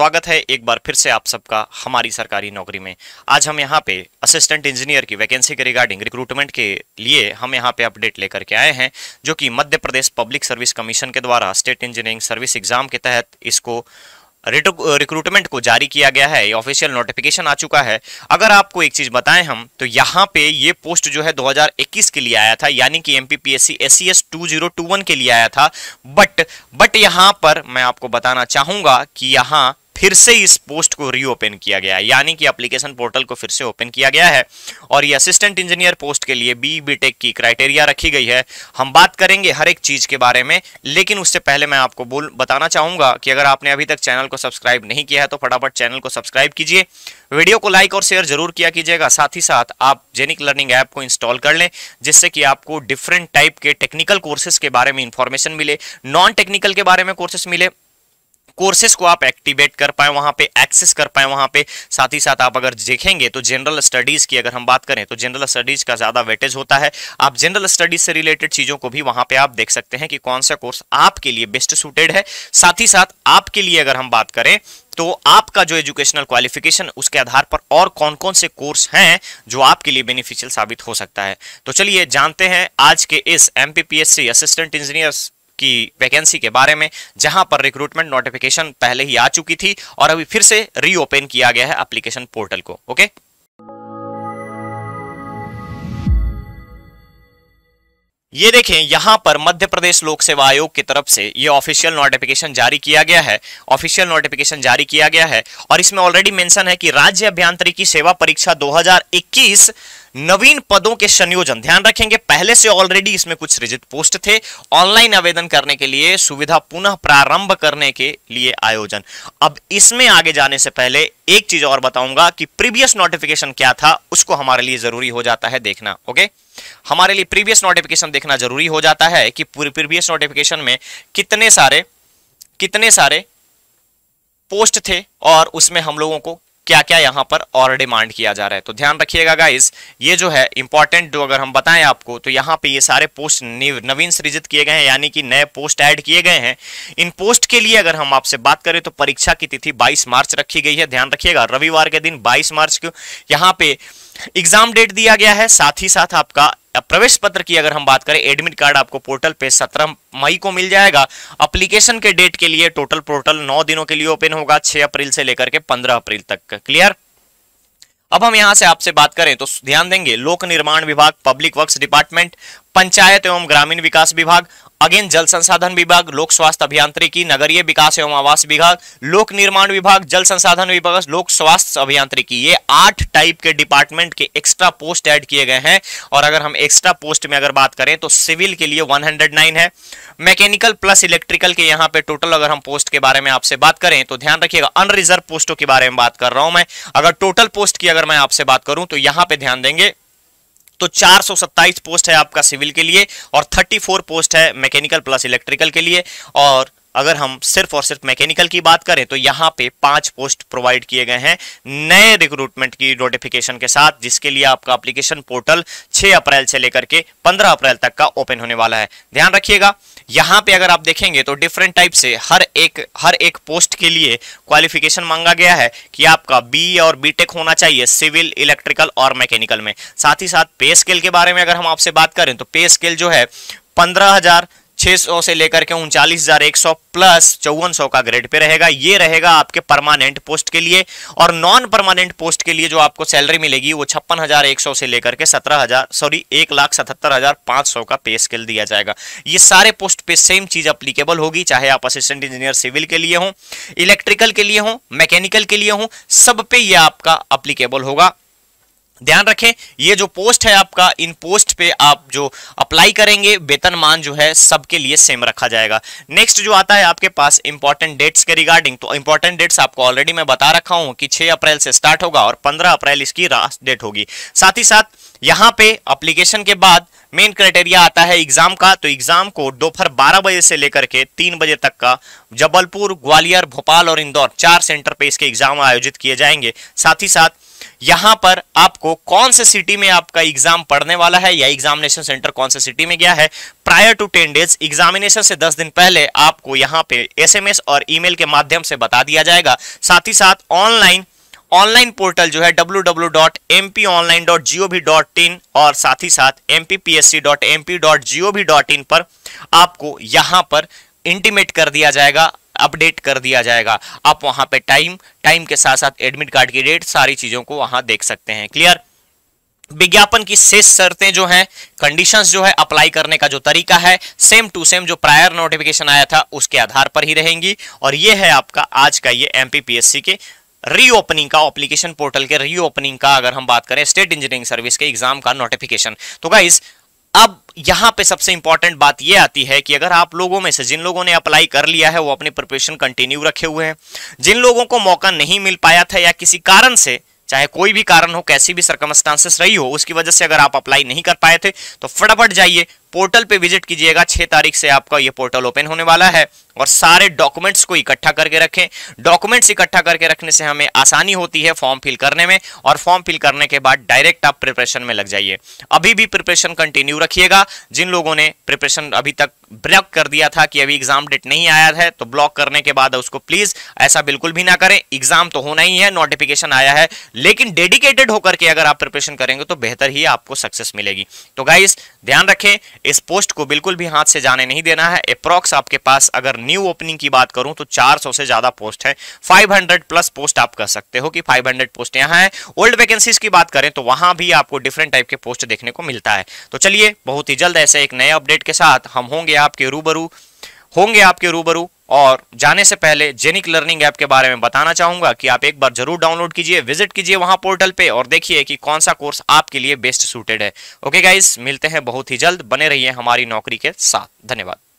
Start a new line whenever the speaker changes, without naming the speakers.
स्वागत है एक बार फिर से आप सबका हमारी सरकारी नौकरी में आज हम यहाँ पे असिस्टेंट इंजीनियर की वैकेंसी के रिगार्डिंग रिक्रूटमेंट के लिए हम यहाँ पे अपडेट लेकर के आए हैं जो कि Madhya Pradesh public service commission के द्वारा स्टेट इंजीनियरिंग सर्विस एग्जाम के तहत इसको रिक्रूटमेंट को जारी किया गया है ऑफिशियल नोटिफिकेशन आ चुका है अगर आपको एक चीज बताएं हम तो यहाँ पे ये पोस्ट जो है 2021 के लिए आया था यानी कि एमपीपीएससी एससीएस 2021 के लिए आया था बट बट यहाँ पर मैं आपको बताना चाहूंगा कि यहाँ फिर से इस पोस्ट को रीओपन किया गया है यानी कि एप्लीकेशन पोर्टल को फिर से ओपन किया गया है और ये असिस्टेंट इंजीनियर पोस्ट के लिए बी बी टेक की क्राइटेरिया रखी गई है हम बात करेंगे हर एक चीज़ के बारे में लेकिन उससे पहले मैं आपको बोल बताना चाहूंगा कि अगर आपने अभी तक चैनल को सब्सक्राइब नहीं किया है तो फटाफट चैनल को सब्सक्राइब कीजिए वीडियो को लाइक और शेयर जरूर किया कीजिएगा साथ ही साथ आप जेनिक लर्निंग ऐप को इंस्टॉल कर लें जिससे कि आपको डिफरेंट टाइप के टेक्निकल कोर्सेज के बारे में इंफॉर्मेशन मिले नॉन टेक्निकल के बारे में कोर्सेस मिले कोर्सेज को आप एक्टिवेट कर पाए वहां पे एक्सेस कर पाए वहां पे साथ ही साथ आप अगर देखेंगे तो जनरल स्टडीज़ की अगर हम बात करें तो जनरल स्टडीज़ का ज़्यादा वेटेज होता है आप जनरल स्टडीज़ से रिलेटेड चीज़ों को भी वहां पे आप देख सकते हैं कि कौन सा कोर्स आपके लिए बेस्ट सुटेड है साथ ही साथ आपके लिए अगर हम बात करें तो आपका जो एजुकेशनल क्वालिफिकेशन उसके आधार पर और कौन कौन से कोर्स हैं जो आपके लिए बेनिफिशियल साबित हो सकता है तो चलिए जानते हैं आज के इस एमपीपीएससी असिस्टेंट इंजीनियर की वैकेंसी के बारे में जहां पर रिक्रूटमेंट नोटिफिकेशन पहले ही आ चुकी थी और अभी फिर से रीओपन किया गया है एप्लीकेशन पोर्टल को ओके ये देखें यहां पर मध्य प्रदेश लोक सेवा आयोग की तरफ से ये ऑफिशियल नोटिफिकेशन जारी किया गया है ऑफिशियल नोटिफिकेशन जारी किया गया है और इसमें ऑलरेडी मेंशन है कि राज्य अभियांत्रिकी सेवा परीक्षा 2021 नवीन पदों के संयोजन ध्यान रखेंगे पहले से ऑलरेडी इसमें कुछ सृजित पोस्ट थे ऑनलाइन आवेदन करने के लिए सुविधा पुनः प्रारंभ करने के लिए आयोजन अब इसमें आगे जाने से पहले एक चीज और बताऊंगा कि प्रीवियस नोटिफिकेशन क्या था उसको हमारे लिए जरूरी हो जाता है देखना ओके हमारे लिए प्रीवियस नोटिफिकेशन देखना जरूरी हो जाता है कि प्रीवियस नोटिफिकेशन में कितने सारे कितने सारे पोस्ट थे और उसमें हम लोगों को क्या क्या यहाँ पर और डिमांड किया जा रहा है तो ध्यान रखिएगा गाइज ये जो है इंपॉर्टेंट जो अगर हम बताएं आपको तो यहाँ पे ये सारे पोस्ट नवीन सृजित किए गए हैं यानी कि नए पोस्ट ऐड किए गए हैं इन पोस्ट के लिए अगर हम आपसे बात करें तो परीक्षा की तिथि बाईस मार्च रखी गई है ध्यान रखिएगा रविवार के दिन बाईस मार्च को यहाँ पे एग्जाम डेट दिया गया है साथ ही साथ आपका प्रवेश पत्र की अगर हम बात करें एडमिट कार्ड आपको पोर्टल पे 17 मई को मिल जाएगा अप्लीकेशन के डेट के लिए टोटल पोर्टल 9 दिनों के लिए ओपन होगा 6 अप्रैल से लेकर के 15 अप्रैल तक क्लियर अब हम यहां से आपसे बात करें तो ध्यान देंगे लोक निर्माण विभाग पब्लिक वर्क्स डिपार्टमेंट पंचायत एवं ग्रामीण विकास विभाग अगेन जल संसाधन विभाग लोक स्वास्थ्य अभियांत्रिकी नगरीय विकास एवं आवास विभाग लोक निर्माण विभाग जल संसाधन विभाग लोक स्वास्थ्य अभियांत्रिकी ये आठ टाइप के डिपार्टमेंट के एक्स्ट्रा पोस्ट ऐड किए गए हैं और अगर हम एक्स्ट्रा पोस्ट में अगर बात करें तो सिविल के लिए 109 है मैकेनिकल प्लस इलेक्ट्रिकल के यहाँ पे टोटल अगर हम पोस्ट के बारे में आपसे बात करें तो ध्यान रखिएगा अनरिजर्व पोस्टों के बारे में बात कर रहा हूं मैं अगर टोटल पोस्ट की अगर मैं आपसे बात करूं तो यहाँ पे ध्यान देंगे तो सत्ताईस पोस्ट है आपका सिविल के लिए और 34 पोस्ट है मैकेनिकल प्लस इलेक्ट्रिकल के लिए और अगर हम सिर्फ और सिर्फ मैकेनिकल की बात करें तो यहाँ पे पांच पोस्ट प्रोवाइड किए गए हैं नए रिक्रूटमेंट की नोटिफिकेशन के साथ जिसके लिए आपका एप्लीकेशन पोर्टल 6 अप्रैल से लेकर के 15 अप्रैल तक का ओपन होने वाला है ध्यान रखिएगा यहाँ पे अगर आप देखेंगे तो डिफरेंट टाइप से हर एक हर एक पोस्ट के लिए क्वालिफिकेशन मांगा गया है कि आपका बी और बीटेक होना चाहिए सिविल इलेक्ट्रिकल और मैकेनिकल में साथ ही साथ पे स्केल के बारे में अगर हम आपसे बात करें तो पे स्केल जो है पंद्रह हजार 600 से लेकर के उनचालीस हजार एक सौ प्लस चौवन सौ का ग्रेड पे रहेगा ये रहेगा आपके परमानेंट पोस्ट के लिए और नॉन परमानेंट पोस्ट के लिए जो आपको सैलरी मिलेगी वो छप्पन हजार एक सौ से लेकर के सत्रह हजार सॉरी एक लाख सतहत्तर हजार पांच सौ का पे स्केल दिया जाएगा ये सारे पोस्ट पे सेम चीज अप्लीकेबल होगी चाहे आप असिस्टेंट इंजीनियर सिविल के लिए हो इलेक्ट्रिकल के लिए हों मैकेनिकल के लिए हों सब पे ये आपका अप्लीकेबल होगा ध्यान रखें ये जो पोस्ट है आपका इन पोस्ट पे आप जो अप्लाई करेंगे वेतनमान जो है सबके लिए सेम रखा जाएगा नेक्स्ट जो आता है आपके पास इंपॉर्टेंट डेट्स के रिगार्डिंग तो इंपॉर्टेंट डेट्स आपको ऑलरेडी मैं बता रखा हूं कि 6 अप्रैल से स्टार्ट होगा और 15 अप्रैल इसकी लास्ट डेट होगी साथ ही साथ यहाँ पे अप्लीकेशन के बाद मेन क्राइटेरिया आता है एग्जाम का तो एग्जाम को दोपहर 12 बजे से लेकर के 3 बजे तक का जबलपुर ग्वालियर भोपाल और इंदौर चार सेंटर पे इसके एग्जाम आयोजित किए जाएंगे साथ ही साथ यहां पर आपको कौन से सिटी में आपका एग्जाम पढ़ने वाला है या एग्जामिनेशन सेंटर कौन से सिटी में गया है prior to ten days examination से दस दिन पहले आपको यहां पे एसएमएस और ईमेल के माध्यम से बता दिया जाएगा साथ ही साथ ऑनलाइन ऑनलाइन पोर्टल जो है www.mponline.gov.in और साथ ही साथ mppsc.mp.gov.in पर आपको यहां पर इंटीमेट कर दिया जाएगा अपडेट कर दिया जाएगा आप वहां पे टाइम टाइम के साथ साथ एडमिट कार्ड की डेट सारी चीजों को वहां देख सकते हैं क्लियर विज्ञापन की शेष शर्तें जो हैं कंडीशंस जो है अप्लाई करने का जो तरीका है सेम टू सेम जो प्रायर नोटिफिकेशन आया था उसके आधार पर ही रहेंगी और ये है आपका आज का ये एमपीपीएससी के रीओपनिंग का एप्लीकेशन पोर्टल के रीओपनिंग का अगर हम बात करें स्टेट इंजीनियरिंग सर्विस के एग्जाम का नोटिफिकेशन तो गाइज अब यहां पे सबसे इंपॉर्टेंट बात यह आती है कि अगर आप लोगों में से जिन लोगों ने अप्लाई कर लिया है वो अपनी प्रिपरेशन कंटिन्यू रखे हुए हैं जिन लोगों को मौका नहीं मिल पाया था या किसी कारण से चाहे कोई भी कारण हो कैसी भी सर्कमस्टांसेस रही हो उसकी वजह से अगर आप अप्लाई नहीं कर पाए थे तो फटाफट जाइए पोर्टल पे विजिट कीजिएगा छह तारीख से आपका ये पोर्टल ओपन होने वाला है और सारे डॉक्यूमेंट्स को इकट्ठा करके रखें डॉक्यूमेंट्स इकट्ठा करके रखने से हमें आसानी होती है फॉर्म फिल करने में और फॉर्म फिल करने के बाद डायरेक्ट आप प्रिपरेशन में लग जाइए अभी भी प्रिपरेशन कंटिन्यू रखिएगा जिन लोगों ने प्रिपरेशन अभी तक ब्लॉक कर दिया था कि अभी एग्जाम डेट नहीं आया है तो ब्लॉक करने के बाद उसको प्लीज ऐसा बिल्कुल भी ना करें एग्जाम तो होना ही है नोटिफिकेशन आया है लेकिन डेडिकेटेड होकर के अगर आप प्रिपरेशन करेंगे तो बेहतर ही आपको सक्सेस मिलेगी तो गाइस ध्यान रखें इस पोस्ट को बिल्कुल भी हाथ से जाने नहीं देना है अप्रॉक्स आपके पास अगर न्यू ओपनिंग की बात करूं तो 400 से ज्यादा पोस्ट है 500 प्लस पोस्ट आप कह सकते हो कि 500 पोस्ट यहां है ओल्ड वैकेंसीज की बात करें तो वहां भी आपको डिफरेंट टाइप के पोस्ट देखने को मिलता है तो चलिए बहुत ही जल्द ऐसे एक नए अपडेट के साथ हम होंगे आपके रूबरू होंगे आपके रूबरू और जाने से पहले जेनिक लर्निंग ऐप के बारे में बताना चाहूंगा कि आप एक बार जरूर डाउनलोड कीजिए विजिट कीजिए वहां पोर्टल पे और देखिए कि कौन सा कोर्स आपके लिए बेस्ट सूटेड है ओके गाइज मिलते हैं बहुत ही जल्द बने रहिए हमारी नौकरी के साथ धन्यवाद